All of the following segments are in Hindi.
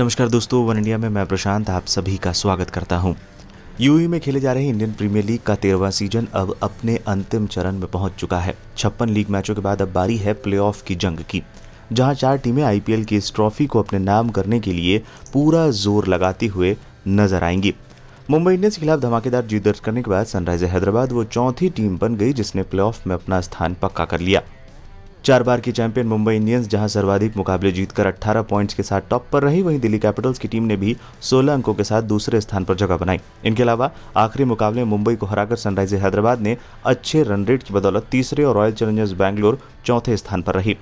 नमस्कार दोस्तों वन इंडिया में मैं प्रशांत आप सभी का स्वागत करता हूं। यूई में खेले जा रहे इंडियन प्रीमियर लीग का तेरहवा सीजन अब अपने अंतिम चरण में पहुंच चुका है छप्पन लीग मैचों के बाद अब बारी है प्ले की जंग की जहां चार टीमें आईपीएल की इस ट्रॉफी को अपने नाम करने के लिए पूरा जोर लगाते हुए नजर आएंगी मुंबई इंडियंस के खिलाफ धमाकेदार जीत दर्ज करने के बाद सनराइजर हैदराबाद वो चौथी टीम बन गई जिसने प्लेऑफ में अपना स्थान पक्का कर लिया चार बार की चैंपियन मुंबई इंडियंस जहां सर्वाधिक मुकाबले जीतकर 18 पॉइंट्स के साथ टॉप पर रही वहीं दिल्ली कैपिटल्स की टीम ने भी 16 अंकों के साथ दूसरे स्थान पर जगह बनाई इनके अलावा आखिरी मुकाबले में मुंबई को हराकर सनराइजर्स हैदराबाद ने अच्छे रन रेट की बदौलत तीसरे और रॉयल चैलेंजर्स बैंगलोर चौथे स्थान पर रही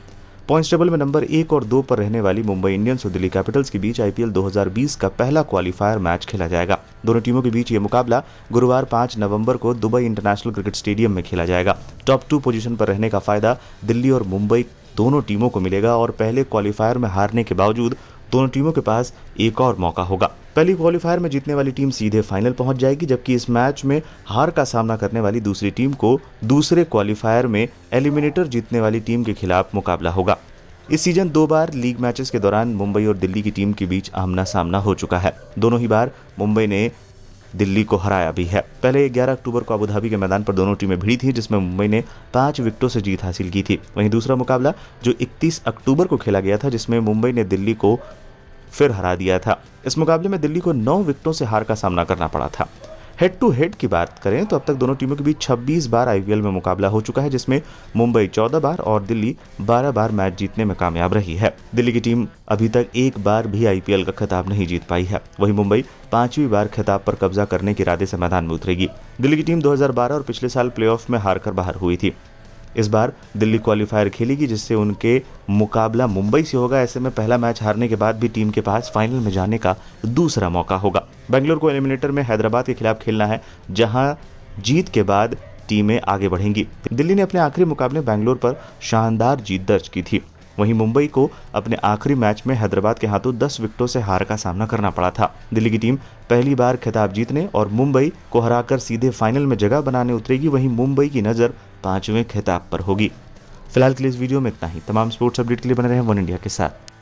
पॉइंट्स टेबल में नंबर एक और दो पर रहने वाली मुंबई इंडियंस और दिल्ली कैपिटल्स के बीच आईपीएल 2020 का पहला क्वालिफायर मैच खेला जाएगा दोनों टीमों के बीच ये मुकाबला गुरुवार 5 नवंबर को दुबई इंटरनेशनल क्रिकेट स्टेडियम में खेला जाएगा टॉप टू पोजीशन पर रहने का फायदा दिल्ली और मुंबई दोनों टीमों को मिलेगा और पहले क्वालिफायर में हारने के बावजूद दोनों टीमों के पास एक और मौका होगा पहली क्वालिफायर में जीतने वाली टीम सीधे फाइनल पहुंच जाएगी जबकि इस मैच में हार का सामना करने वाली दूसरी टीम को दूसरे क्वालिफायर में एलिमिनेटर जीतने वाली टीम के खिलाफ मुकाबला होगा इस सीजन दो बार लीग मैचेस के दौरान मुंबई और दिल्ली की टीम के बीच आमना सामना हो चुका है दोनों ही बार मुंबई ने दिल्ली को हराया भी है पहले 11 अक्टूबर को अबुधाबी के मैदान पर दोनों टीमें भिड़ी थी जिसमें मुंबई ने पांच विकेटों से जीत हासिल की थी वहीं दूसरा मुकाबला जो 31 अक्टूबर को खेला गया था जिसमें मुंबई ने दिल्ली को फिर हरा दिया था इस मुकाबले में दिल्ली को नौ विकेटों से हार का सामना करना पड़ा था हेड टू हेड की बात करें तो अब तक दोनों टीमों के बीच 26 बार आई में मुकाबला हो चुका है जिसमें मुंबई 14 बार और दिल्ली 12 बार मैच जीतने में कामयाब रही है दिल्ली की टीम अभी तक एक बार भी आई का खिताब नहीं जीत पाई है वही मुंबई पांचवी बार खिताब पर कब्जा करने के इरादे से मैदान में उतरेगी दिल्ली की टीम 2012 और पिछले साल प्लेऑफ में हारकर बाहर हुई थी इस बार दिल्ली क्वालिफायर खेलेगी जिससे उनके मुकाबला मुंबई से होगा ऐसे में पहला मैच हारने के बाद भी टीम के पास फाइनल में जाने का दूसरा मौका होगा बेंगलोर को एलिमिनेटर में हैदराबाद के खिलाफ खेलना है जहां जीत के बाद टीमें आगे बढ़ेंगी दिल्ली ने अपने आखिरी मुकाबले बेंगलोर पर शानदार जीत दर्ज की थी वहीं मुंबई को अपने आखिरी मैच में हैदराबाद के हाथों दस विकेटों से हार का सामना करना पड़ा था दिल्ली की टीम पहली बार खिताब जीतने और मुंबई को हराकर सीधे फाइनल में जगह बनाने उतरेगी वहीं मुंबई की नज़र पांचवें खिताब पर होगी फिलहाल के लिए इस वीडियो में इतना ही तमाम स्पोर्ट्स अपडेट के लिए बने रहे वन इंडिया के साथ